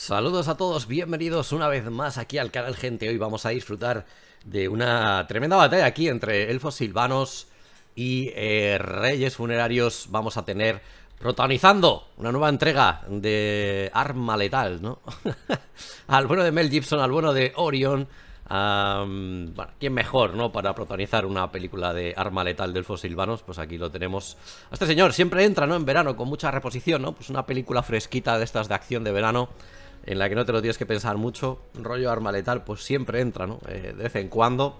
Saludos a todos, bienvenidos una vez más aquí al canal gente. Hoy vamos a disfrutar de una tremenda batalla aquí entre elfos silvanos y eh, reyes funerarios. Vamos a tener protagonizando una nueva entrega de arma letal, ¿no? al bueno de Mel Gibson, al bueno de Orion. bueno, ¿quién mejor, no? Para protagonizar una película de arma letal de elfos silvanos, pues aquí lo tenemos. Este señor siempre entra, ¿no? En verano, con mucha reposición, ¿no? Pues una película fresquita de estas de acción de verano en la que no te lo tienes que pensar mucho. Un rollo arma letal, pues siempre entra, ¿no? Eh, de vez en cuando.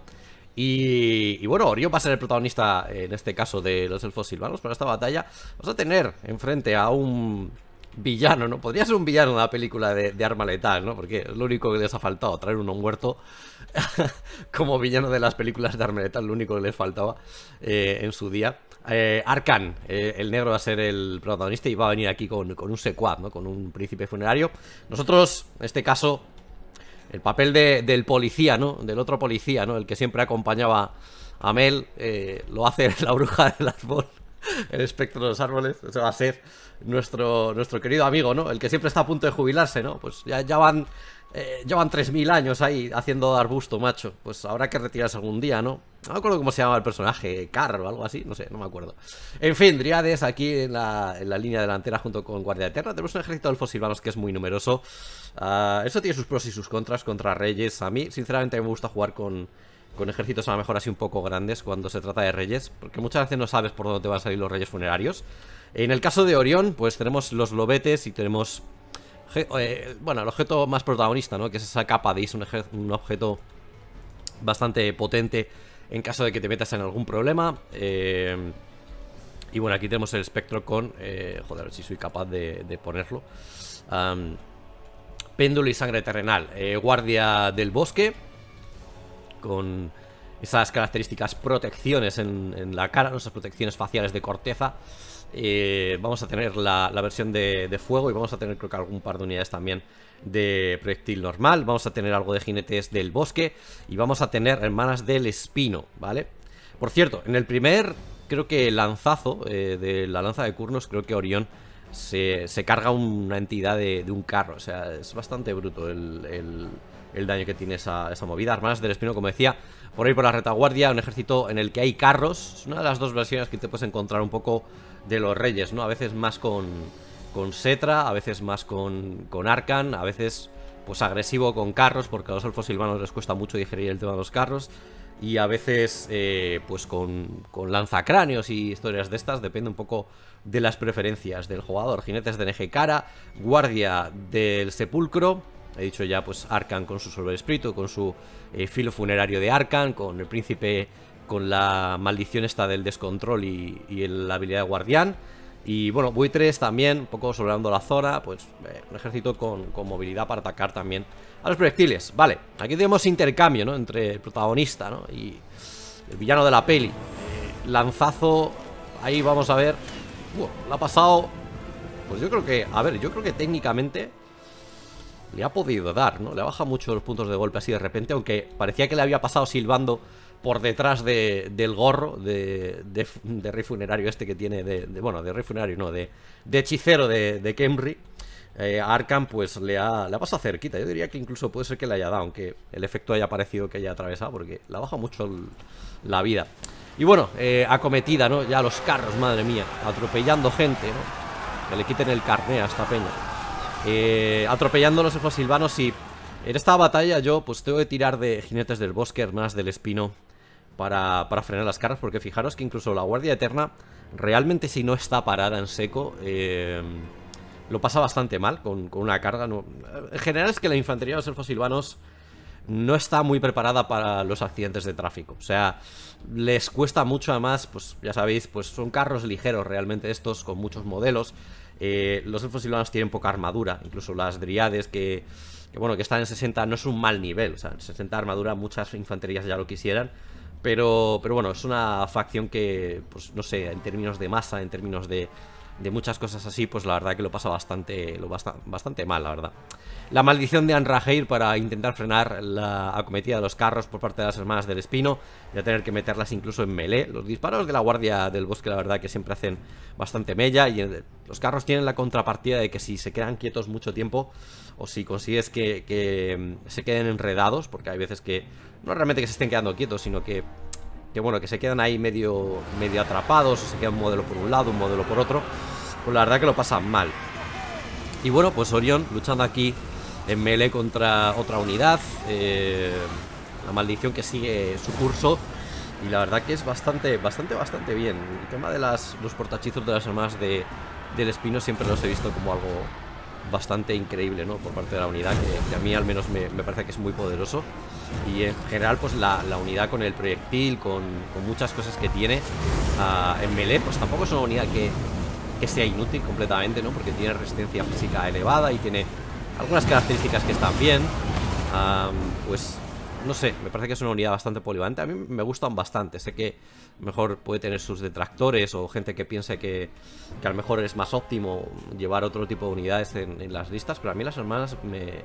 Y, y, bueno, Orión va a ser el protagonista en este caso de los elfos silvanos para esta batalla. Vamos a tener enfrente a un villano, ¿no? Podría ser un villano de la película de, arma letal, ¿no? Porque es lo único que les ha faltado, traer uno muerto como villano de las películas de arma letal, lo único que les faltaba eh, en su día. Eh, eh, el negro va a ser el protagonista y va a venir aquí con, un secuad, ¿no? Con un príncipe funerario. Nosotros, en este caso, el papel del policía, ¿no? Del otro policía, ¿no? El que siempre acompañaba a Mel, eh, lo hace la bruja del árbol el espectro de los árboles. Ese va a ser nuestro, nuestro querido amigo, ¿no? El que siempre está a punto de jubilarse, ¿no? Pues ya, ya van. llevan eh, 3.000 años ahí haciendo arbusto, macho. Pues habrá que retirarse algún día, ¿no? No me acuerdo cómo se llama el personaje, Carl o algo así, no sé, no me acuerdo. En fin, Driades aquí en la, línea delantera junto con Guardia de Tierra. Tenemos un ejército de elfos que es muy numeroso. Ah, eso tiene sus pros y sus contras contra reyes. A mí, sinceramente, me gusta jugar con, con ejércitos a lo mejor así un poco grandes cuando se trata de reyes, porque muchas veces no sabes por dónde te van a salir los reyes funerarios. En el caso de Orión, pues tenemos los lobetes y tenemos... Eh, bueno, el objeto más protagonista, ¿no? Que es esa capa de is, un, objeto bastante potente en caso de que te metas en algún problema. Eh, y bueno, aquí tenemos el espectro con... Eh, joder, si soy capaz de, ponerlo. péndulo y sangre terrenal. guardia del bosque con esas características protecciones en, la cara, nuestras protecciones faciales de corteza. Eh, vamos a tener la, versión de, fuego y vamos a tener creo que algún par de unidades también de proyectil normal, vamos a tener algo de jinetes del bosque y vamos a tener hermanas del espino, ¿vale? Por cierto, en el primer, creo que lanzazo eh, de la lanza de Curnos creo que Orión se, carga una entidad de, un carro, o sea, es bastante bruto el el daño que tiene esa, movida. armas del Espino, como decía, por ahí por la retaguardia, un ejército en el que hay carros. Es una de las dos versiones que te puedes encontrar un poco de los reyes, ¿no? A veces más con, con Setra, a veces más con, con Arcan. a veces pues agresivo con carros, porque a los elfos silvanos les cuesta mucho digerir el tema de los carros. Y a veces, eh, pues con, con lanzacráneos y historias de estas, depende un poco de las preferencias del jugador. Jinetes de eje Cara, Guardia del Sepulcro, He dicho ya, pues Arkhan con su Solver Espíritu, con su eh, filo funerario de Arkhan con el príncipe con la maldición esta del descontrol y, la habilidad de guardián. Y bueno, buitres también, un poco sobrando la zona, pues eh, un ejército con, movilidad para atacar también a los proyectiles. Vale, aquí tenemos intercambio, ¿no? Entre el protagonista, ¿no? Y el villano de la peli. Eh, lanzazo, ahí vamos a ver. Uf, la ha pasado... Pues yo creo que, a ver, yo creo que técnicamente le ha podido dar, ¿no? Le ha bajado mucho los puntos de golpe así de repente, aunque parecía que le había pasado silbando por detrás del gorro de, de, rey funerario este que tiene, de, bueno, de rey funerario, no, de, de hechicero de, Kemri. Eh, Arkham pues le ha, pasado cerquita, yo diría que incluso puede ser que le haya dado, aunque el efecto haya parecido que haya atravesado, porque le ha bajado mucho la vida. Y bueno, eh, acometida, ¿no? Ya los carros, madre mía, atropellando gente, ¿no? Que le quiten el carné a esta peña eh, los elfos silvanos y en esta batalla yo pues tengo que tirar de jinetes del bosque, más del espino para, frenar las cargas porque fijaros que incluso la guardia eterna realmente si no está parada en seco eh, lo pasa bastante mal con, una carga no, en general es que la infantería de los elfos silvanos no está muy preparada para los accidentes de tráfico. O sea, les cuesta mucho además, pues ya sabéis, pues son carros ligeros realmente estos con muchos modelos. Eh, los elfos silvanos tienen poca armadura, incluso las driades que, bueno, que están en 60 no es un mal nivel, o sea, 60 armadura muchas infanterías ya lo quisieran, pero, pero bueno, es una facción que, pues no sé, en términos de masa, en términos de, de muchas cosas así, pues la verdad que lo pasa bastante, lo bastante mal, la verdad. La maldición de Anraheir para intentar frenar la acometida de los carros por parte de las hermanas del Espino, ya tener que meterlas incluso en melee. Los disparos de la guardia del bosque, la verdad que siempre hacen bastante mella y los carros tienen la contrapartida de que si se quedan quietos mucho tiempo o si consigues que, que mm, se queden enredados, porque hay veces que no realmente que se estén quedando quietos, sino que que bueno, que se quedan ahí medio, medio atrapados, o se queda un modelo por un lado, un modelo por otro, pues la verdad que lo pasan mal. Y bueno, pues Orión luchando aquí en melee contra otra unidad, eh, la maldición que sigue su curso, y la verdad que es bastante, bastante, bastante bien. El tema de las, los portachizos de las armas de, del espino siempre los he visto como algo bastante increíble, ¿no? Por parte de la unidad, que, a mí al menos me, me parece que es muy poderoso y en general pues la, unidad con el proyectil, con, muchas cosas que tiene ah, en melee, pues tampoco es una unidad que, que sea inútil completamente, ¿no? Porque tiene resistencia física elevada y tiene algunas características que están bien. pues no sé, me parece que es una unidad bastante polivalente. A mí me gustan bastante. Sé que mejor puede tener sus detractores o gente que piense que, que a lo mejor es más óptimo llevar otro tipo de unidades en las listas, pero a mí las hermanas me,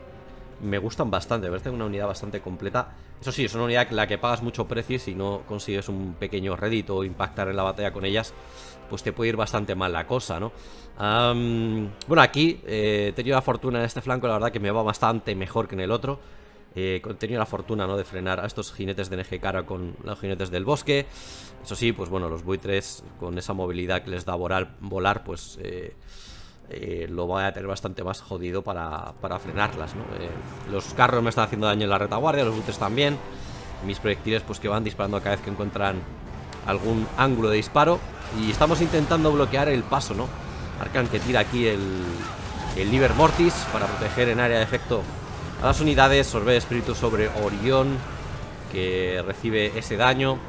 me gustan bastante, ver, tengo una unidad bastante completa. Eso sí, es una unidad en la que pagas mucho precio y si no consigues un pequeño rédito o impactar en la batalla con ellas, pues te puede ir bastante mal la cosa, ¿no? bueno, aquí eh, he tenido la fortuna en este flanco, la verdad que me va bastante mejor que en el otro. Eh, he tenido la fortuna, ¿no? De frenar a estos jinetes de NG cara con los jinetes del bosque. Eso sí, pues bueno, los buitres con esa movilidad que les da volar, volar pues... Eh, eh, lo voy a tener bastante más jodido para, frenarlas, eh, los carros me están haciendo daño en la retaguardia, los botes también. Mis proyectiles pues que van disparando cada vez que encuentran algún ángulo de disparo. Y estamos intentando bloquear el paso, ¿no? Arcan que tira aquí el, el Liber Mortis para proteger en área de efecto a las unidades. Sorbe espíritu sobre Orión que recibe ese daño.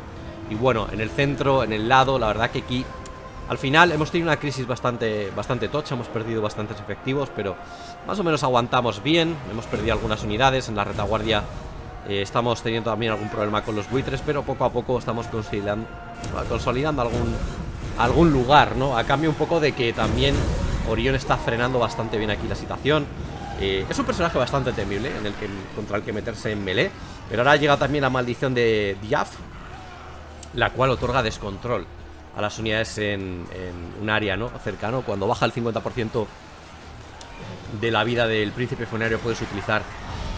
Y bueno, en el centro, en el lado, la verdad que aquí al final hemos tenido una crisis bastante, bastante tocha, hemos perdido bastantes efectivos, pero más o menos aguantamos bien. Hemos perdido algunas unidades, en la retaguardia eh, estamos teniendo también algún problema con los buitres, pero poco a poco estamos consolidando, algún, algún lugar, ¿no? A cambio un poco de que también Orión está frenando bastante bien aquí la situación. Eh, es un personaje bastante temible en el que, contra el que meterse en melee, pero ahora llega también la maldición de Diaf, la cual otorga descontrol a las unidades en, en un área ¿no? cercano. Cuando baja el 50% de la vida del príncipe funerario puedes utilizar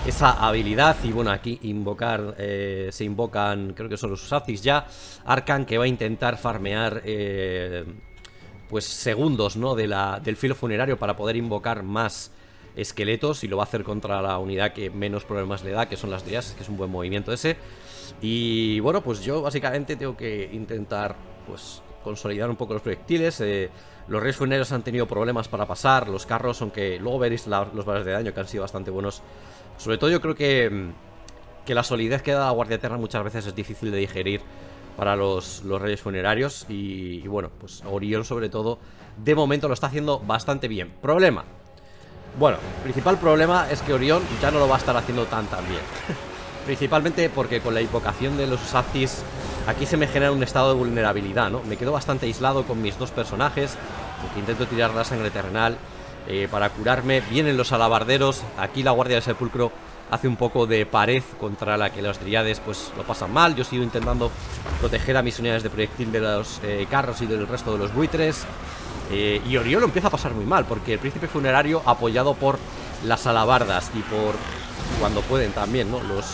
esa habilidad y bueno aquí invocar eh, se invocan creo que son los Sazis ya Arcan que va a intentar farmear eh, pues segundos ¿no? de la, del filo funerario para poder invocar más esqueletos y lo va a hacer contra la unidad que menos problemas le da que son las dias que es un buen movimiento ese y bueno pues yo básicamente tengo que intentar pues consolidar un poco los proyectiles. Eh, los reyes funerarios han tenido problemas para pasar. Los carros, aunque luego veréis los valores de daño que han sido bastante buenos. Sobre todo yo creo que, mm, que la solidez que da la Guardia Terra muchas veces es difícil de digerir para los, reyes funerarios. Y, bueno, pues Orión sobre todo de momento lo está haciendo bastante bien. Problema. Bueno, principal problema es que Orión ya no lo va a estar haciendo tan tan bien. Principalmente porque con la invocación de los usaptis aquí se me genera un estado de vulnerabilidad, ¿no? Me quedo bastante aislado con mis dos personajes, intento tirar la sangre terrenal eh, para curarme. Vienen los alabarderos, aquí la guardia del sepulcro hace un poco de pared contra la que los triades pues lo pasan mal. Yo sigo intentando proteger a mis unidades de proyectil de los eh, carros y del resto de los buitres. Eh, y lo empieza a pasar muy mal, porque el príncipe funerario apoyado por las alabardas y por, cuando pueden también, ¿no? Los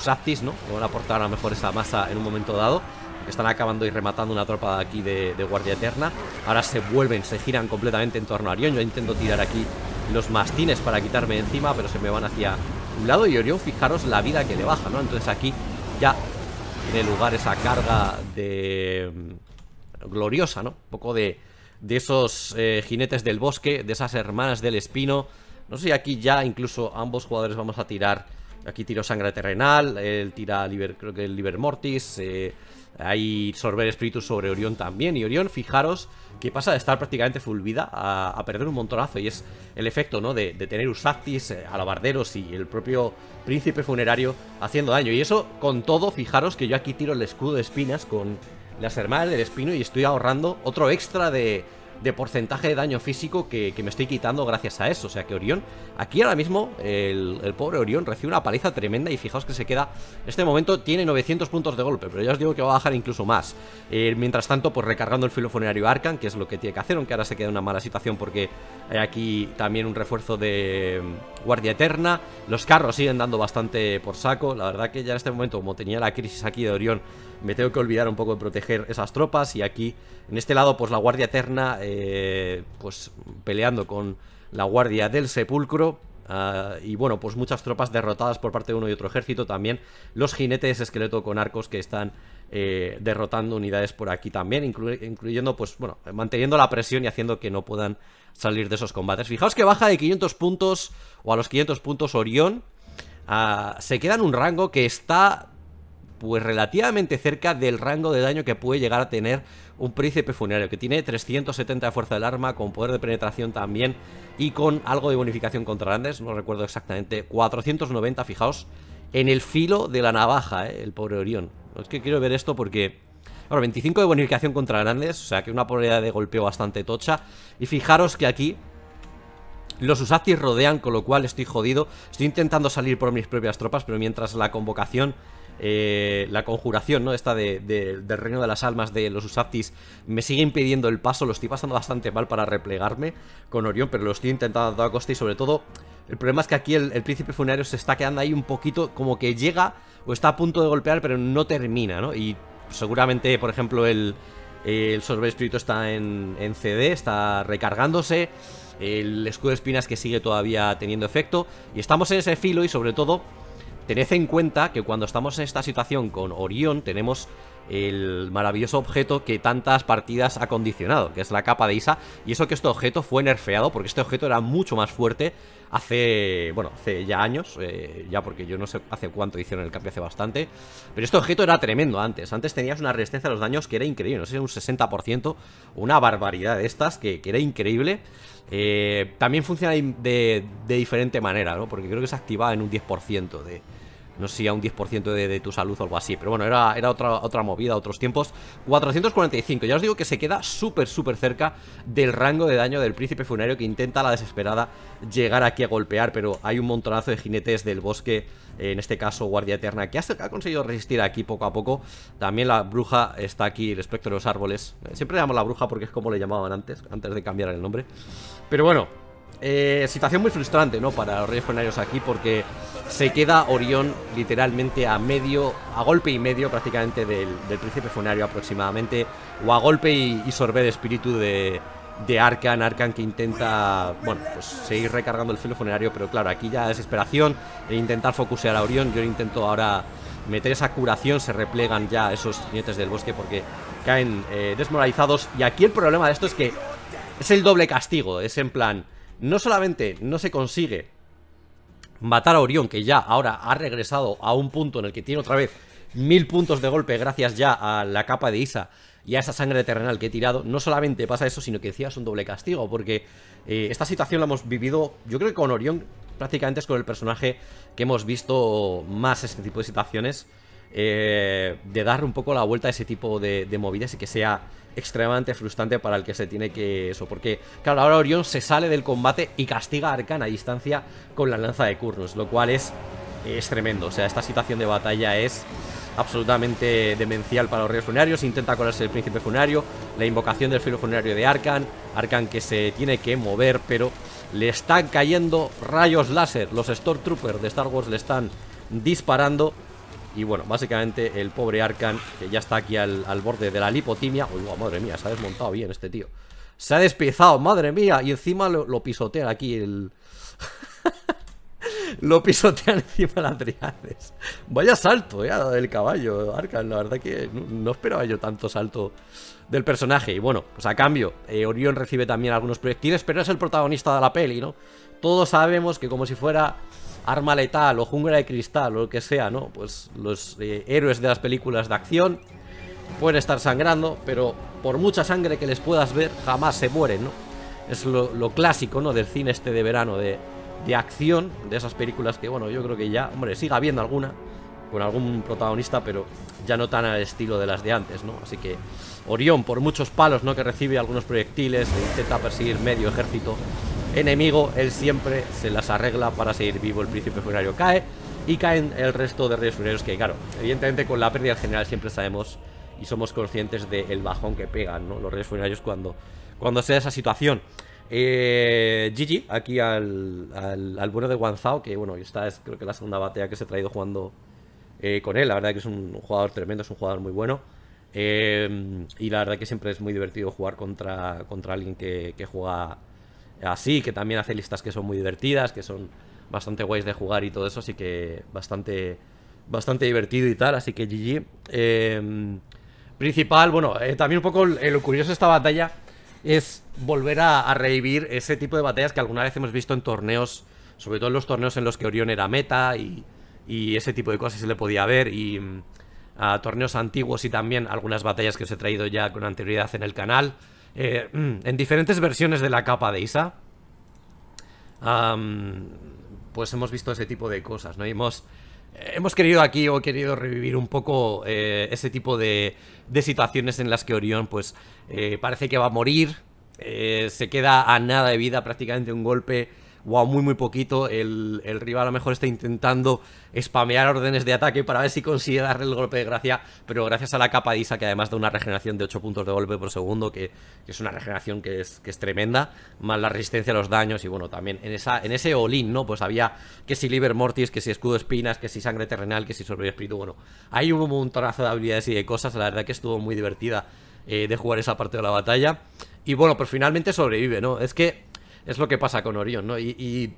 sus ¿no? Que van a aportar a lo mejor esa masa en un momento dado. Están acabando y rematando una tropa de aquí de, Guardia Eterna. Ahora se vuelven, se giran completamente en torno a Orión. Yo intento tirar aquí los mastines para quitarme encima, pero se me van hacia un lado. Y Orión, fijaros la vida que le baja, ¿no? Entonces aquí ya tiene lugar esa carga de... Mm, gloriosa, ¿no? Un poco de, de esos eh, jinetes del bosque, de esas hermanas del espino. No sé, aquí ya incluso ambos jugadores vamos a tirar Aquí tiro sangre terrenal, él tira liber, creo que el liber mortis, eh, hay sorber espíritus sobre Orión también. Y Orión, fijaros que pasa de estar prácticamente full vida a, perder un montonazo. Y es el efecto, ¿no? De, tener Usactis, eh, alabarderos y el propio príncipe funerario haciendo daño. Y eso con todo, fijaros que yo aquí tiro el escudo de espinas con las hermanas del espino y estoy ahorrando otro extra de de porcentaje de daño físico que, me estoy quitando gracias a eso. O sea que Orión, aquí ahora mismo, el, pobre Orión recibe una paliza tremenda y fijaos que se queda, este momento tiene 900 puntos de golpe, pero ya os digo que va a bajar incluso más. Eh, mientras tanto, pues recargando el filo funerario Arcan, que es lo que tiene que hacer, aunque ahora se queda en una mala situación porque hay aquí también un refuerzo de mm, Guardia Eterna. Los carros siguen dando bastante por saco. La verdad que ya en este momento, como tenía la crisis aquí de Orión, me tengo que olvidar un poco de proteger esas tropas y aquí, en este lado, pues la Guardia Eterna eh, pues peleando con la guardia del sepulcro. Ah, y bueno, pues muchas tropas derrotadas por parte de uno y otro ejército. También los jinetes esqueleto con arcos que están eh, derrotando unidades por aquí también, incluyendo, pues bueno, manteniendo la presión y haciendo que no puedan salir de esos combates. Fijaos que baja de 500 puntos o a los 500 puntos Orión. Ah, se queda en un rango que está pues relativamente cerca del rango de daño que puede llegar a tener un príncipe funerario, que tiene 370 de fuerza del arma, con poder de penetración también y con algo de bonificación contra grandes, no recuerdo exactamente, 490, fijaos, en el filo de la navaja, eh, el pobre Orión. Es que quiero ver esto porque... Bueno, 25 de bonificación contra grandes, o sea que una probabilidad de golpeo bastante tocha. Y fijaros que aquí los usatis rodean, con lo cual estoy jodido. Estoy intentando salir por mis propias tropas, pero mientras la convocación eh, la conjuración, ¿no? Esta de, del reino de las almas de los Usaptis me sigue impidiendo el paso, lo estoy pasando bastante mal para replegarme con Orión, pero lo estoy intentando a toda costa y sobre todo... El problema es que aquí el, príncipe funerario se está quedando ahí un poquito como que llega o está a punto de golpear pero no termina, ¿no? Y seguramente, por ejemplo, el, el espíritu está en, en CD, está recargándose el escudo de espinas que sigue todavía teniendo efecto. Y estamos en ese filo y sobre todo Tened en cuenta que cuando estamos en esta situación con Orión tenemos el maravilloso objeto que tantas partidas ha condicionado, que es la capa de Isa, y eso que este objeto fue nerfeado, porque este objeto era mucho más fuerte hace, bueno, hace ya años, eh, ya porque yo no sé hace cuánto hicieron el cambio, hace bastante, pero este objeto era tremendo antes, antes tenías una resistencia a los daños que era increíble, no sé, un 60%, una barbaridad de estas que, que era increíble, eh, también funciona de, de, diferente manera, ¿no? porque creo que se activaba en un 10% de no sé si a un 10% de, tu salud o algo así Pero bueno, era, era otra, otra movida, otros tiempos 445, ya os digo que se queda súper, súper cerca Del rango de daño del príncipe funerario Que intenta a la desesperada llegar aquí a golpear Pero hay un montonazo de jinetes del bosque En este caso guardia eterna Que ha conseguido resistir aquí poco a poco También la bruja está aquí, el espectro de los árboles Siempre le llaman la bruja porque es como le llamaban antes Antes de cambiar el nombre Pero bueno eh, situación muy frustrante, ¿no? Para los Reyes Funerarios aquí, porque se queda Orión literalmente a medio, a golpe y medio prácticamente del, Príncipe Funerario aproximadamente, o a golpe y, sorber espíritu de, de Arcan Arcan que intenta, bueno, pues seguir recargando el filo funerario, pero claro, aquí ya desesperación, e intentar focusear a Orión, yo intento ahora meter esa curación, se replegan ya esos jinetes del bosque porque caen eh, desmoralizados, y aquí el problema de esto es que es el doble castigo, es en plan no solamente no se consigue matar a Orión, que ya ahora ha regresado a un punto en el que tiene otra vez mil puntos de golpe gracias ya a la capa de Isa y a esa sangre terrenal que he tirado, no solamente pasa eso, sino que decía es un doble castigo, porque eh, esta situación la hemos vivido, yo creo que con Orión prácticamente es con el personaje que hemos visto más este tipo de situaciones eh, de dar un poco la vuelta a ese tipo de, movidas y que sea extremadamente frustrante para el que se tiene que eso. Porque, claro, ahora Orión se sale del combate y castiga a Arcana a distancia con la lanza de Kurnus, lo cual es, es tremendo. O sea, esta situación de batalla es absolutamente demencial para los reyes funerarios. Intenta colarse el príncipe funerario, la invocación del filo funerario de Arcan Arcan que se tiene que mover, pero le están cayendo rayos láser. Los Stormtroopers de Star Wars le están disparando. Y bueno, básicamente el pobre Arkan, que ya está aquí al, borde de la lipotimia. Uy, madre mía, se ha desmontado bien este tío. Se ha despiezado, madre mía. Y encima lo, pisotean aquí el. lo pisotean encima las triades. Vaya salto, eh, del caballo, Arkan. La verdad que no, esperaba yo tanto salto del personaje. Y bueno, pues a cambio, eh, Orión recibe también algunos proyectiles, pero es el protagonista de la peli, ¿no? Todos sabemos que como si fuera arma letal o jungla de cristal o lo que sea, ¿no? Pues los eh, héroes de las películas de acción pueden estar sangrando, pero por mucha sangre que les puedas ver, jamás se mueren, ¿no? Es lo, clásico, ¿no? Del cine este de verano, de, de, acción, de esas películas que, bueno, yo creo que ya, hombre, siga habiendo alguna con algún protagonista, pero ya no tan al estilo de las de antes, ¿no? Así que Orión, por muchos palos, ¿no? Que recibe algunos proyectiles, e intenta perseguir medio ejército enemigo, él siempre se las arregla para seguir vivo. El príncipe funerario cae y caen el resto de reyes funerarios que, claro, evidentemente con la pérdida general siempre sabemos y somos conscientes del bajón que pegan los reyes funerarios cuando, cuando sea esa situación. Eh, Gigi, aquí al, al, bueno de Guanzao, que bueno, esta es creo que la segunda batalla que se ha traído jugando eh, con él. La verdad que es un jugador tremendo, es un jugador muy bueno. Eh, y la verdad que siempre es muy divertido jugar contra, contra alguien que juega así, que también hace listas que son muy divertidas, que son bastante guays de jugar y todo eso, así que bastante, bastante divertido y tal, así que GG. Em, principal, bueno, eh, también un poco lo curioso de esta batalla es volver a, a, revivir ese tipo de batallas que alguna vez hemos visto en torneos, sobre todo en los torneos en los que Orión era meta y, ese tipo de cosas se le podía ver y mm, a torneos antiguos y también algunas batallas que os he traído ya con anterioridad en el canal. Eh, mm, en diferentes versiones de la capa de Isa, pues hemos visto ese tipo de cosas, ¿no? hemos, hemos querido aquí o querido revivir un poco eh, ese tipo de, de, situaciones en las que Orión, pues, eh, parece que va a morir, se queda a nada de vida, prácticamente un golpe wow muy muy poquito. El, rival a lo mejor está intentando spamear órdenes de ataque para ver si consigue darle el golpe de gracia, pero gracias a la capa de Isa, que además da una regeneración de 8 puntos de golpe por segundo, que, es una regeneración que es, es, tremenda, más la resistencia a los daños y bueno, también en, esa, en ese olín, ¿no? Pues había que si Liber Mortis, que si Escudo Espinas, que si Sangre Terrenal, que si sobre Espíritu, bueno, hay un montonazo de habilidades y de cosas, la verdad que estuvo muy divertida eh, de jugar esa parte de la batalla. Y bueno, pues finalmente sobrevive, ¿no? Es que es lo que pasa con Orión, ¿no? Y,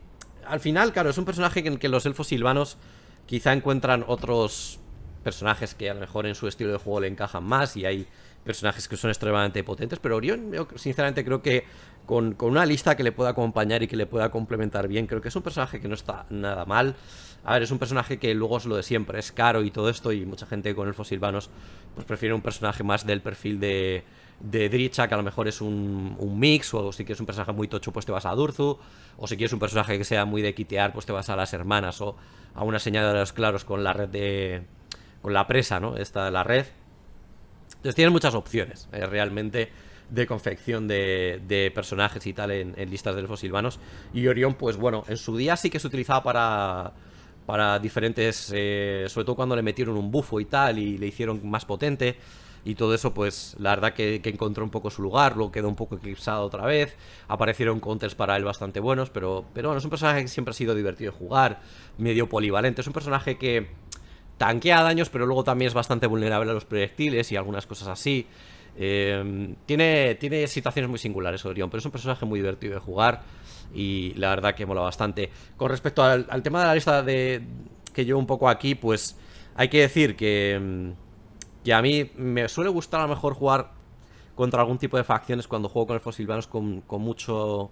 al final, claro, es un personaje en que los elfos silvanos quizá encuentran otros personajes que a lo mejor en su estilo de juego le encajan más y hay personajes que son extremadamente potentes, pero Orión, sinceramente creo que con, con, una lista que le pueda acompañar y que le pueda complementar bien, creo que es un personaje que no está nada mal. A ver, es un personaje que luego es lo de siempre, es caro y todo esto, y mucha gente con elfos silvanos pues prefiere un personaje más del perfil de de Dricha, que a lo mejor es un, mix, o si quieres un personaje muy tocho, pues te vas a Durzu, o si quieres un personaje que sea muy de quitear, pues te vas a las hermanas, o a una señal de los claros con la red de. con la presa, ¿no? Esta de la red. Entonces tienes muchas opciones, eh, realmente, de confección de, personajes y tal en, listas de elfos silvanos. Y Orión, pues bueno, en su día sí que se utilizaba para para diferentes, eh, sobre todo cuando le metieron un bufo y tal y le hicieron más potente y todo eso, pues la verdad que, encontró un poco su lugar, luego quedó un poco eclipsado otra vez, aparecieron counters para él bastante buenos, pero, pero bueno, es un personaje que siempre ha sido divertido de jugar, medio polivalente, es un personaje que tanquea daños, pero luego también es bastante vulnerable a los proyectiles y algunas cosas así. Em, tiene, tiene situaciones muy singulares Orión, pero es un personaje muy divertido de jugar y la verdad que mola bastante. Con respecto al, tema de la lista de, que llevo un poco aquí, pues hay que decir que em, y a mí me suele gustar a lo mejor jugar contra algún tipo de facciones cuando juego con el silvanos con, con mucho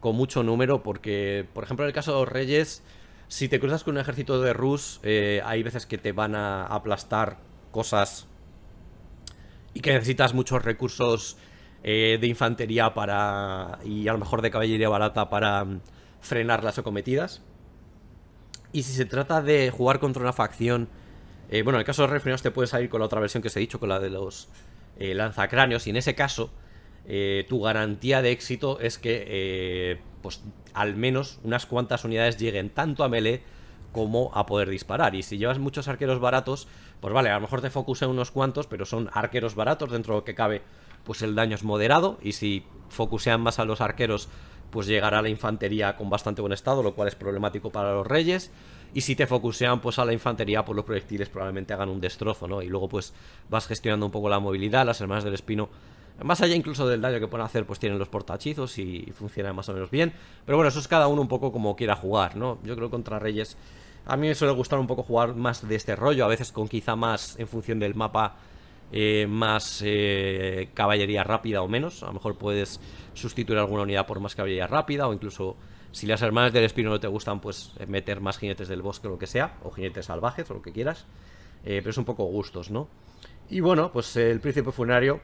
con mucho número porque, por ejemplo, en el caso de los reyes, si te cruzas con un ejército de Rus, eh, hay veces que te van a aplastar cosas y que necesitas muchos recursos eh, de infantería para y a lo mejor de caballería barata para mm, frenar las acometidas. Y si se trata de jugar contra una facción eh, bueno, en el caso de los te puedes salir con la otra versión que os he dicho, con la de los eh, lanzacráneos, y en ese caso eh, tu garantía de éxito es que pues, al menos unas cuantas unidades lleguen tanto a melee como a poder disparar. Y si llevas muchos arqueros baratos, pues vale, a lo mejor te focusan unos cuantos, pero son arqueros baratos, dentro de lo que cabe, pues el daño es moderado, y si focusean más a los arqueros, pues llegará la infantería con bastante buen estado, lo cual es problemático para los reyes. Y si te focusean pues a la infantería, pues los proyectiles probablemente hagan un destrozo, ¿no? Y luego pues vas gestionando un poco la movilidad, las hermanas del espino. Más allá incluso del daño que pueden hacer, pues tienen los portachizos y funciona más o menos bien. Pero bueno, eso es cada uno un poco como quiera jugar, ¿no? Yo creo que contra Reyes a mí me suele gustar un poco jugar más de este rollo, a veces con quizá más en función del mapa eh, más eh, caballería rápida o menos. A lo mejor puedes sustituir alguna unidad por más caballería rápida o incluso si las hermanas del espino no te gustan, pues eh, meter más jinetes del bosque o lo que sea, o jinetes salvajes o lo que quieras. pero es un poco gustos, ¿no? Y bueno, pues el príncipe funerario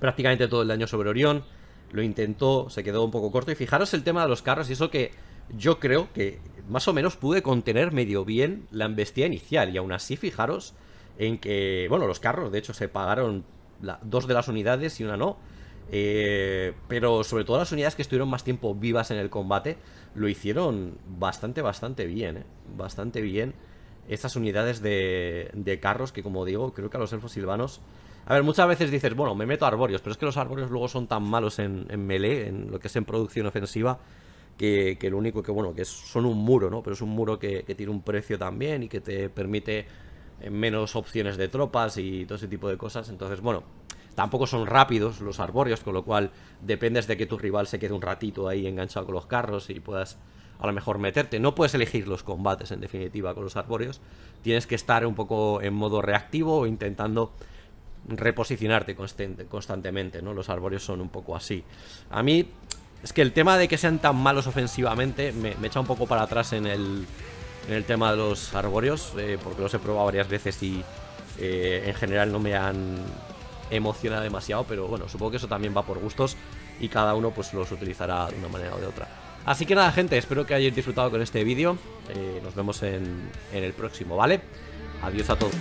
prácticamente todo el daño sobre Orión, lo intentó, se quedó un poco corto. Y fijaros el tema de los carros y eso que yo creo que más o menos pude contener medio bien la embestida inicial. Y aún así, fijaros en que, bueno, los carros, de hecho, se pagaron dos de las unidades y una no. Eh, pero sobre todo las unidades que estuvieron más tiempo vivas en el combate lo hicieron bastante, bastante bien. ¿eh? Bastante bien estas unidades de, de, carros que, como digo, creo que a los elfos silvanos... A ver, muchas veces dices, bueno, me meto a pero es que los arborios luego son tan malos en, en melee, en lo que es en producción ofensiva, que, lo único que, bueno, que son un muro, ¿no? Pero es un muro que tiene un precio también y que te permite menos opciones de tropas y todo ese tipo de cosas. Entonces, bueno, tampoco son rápidos los arbóreos, con lo cual dependes de que tu rival se quede un ratito ahí enganchado con los carros y puedas a lo mejor meterte. No puedes elegir los combates, en definitiva, con los arbóreos. Tienes que estar un poco en modo reactivo o intentando reposicionarte constantemente, ¿no? Los arbóreos son un poco así. A mí, es que el tema de que sean tan malos ofensivamente me echa un poco para atrás en el, en el tema de los arbóreos, eh, porque los he probado varias veces y eh, en general no me han emocionado demasiado, pero bueno, supongo que eso también va por gustos y cada uno pues los utilizará de una manera o de otra. Así que nada gente, espero que hayáis disfrutado con este vídeo, eh, nos vemos en el próximo, ¿vale? Adiós a todos.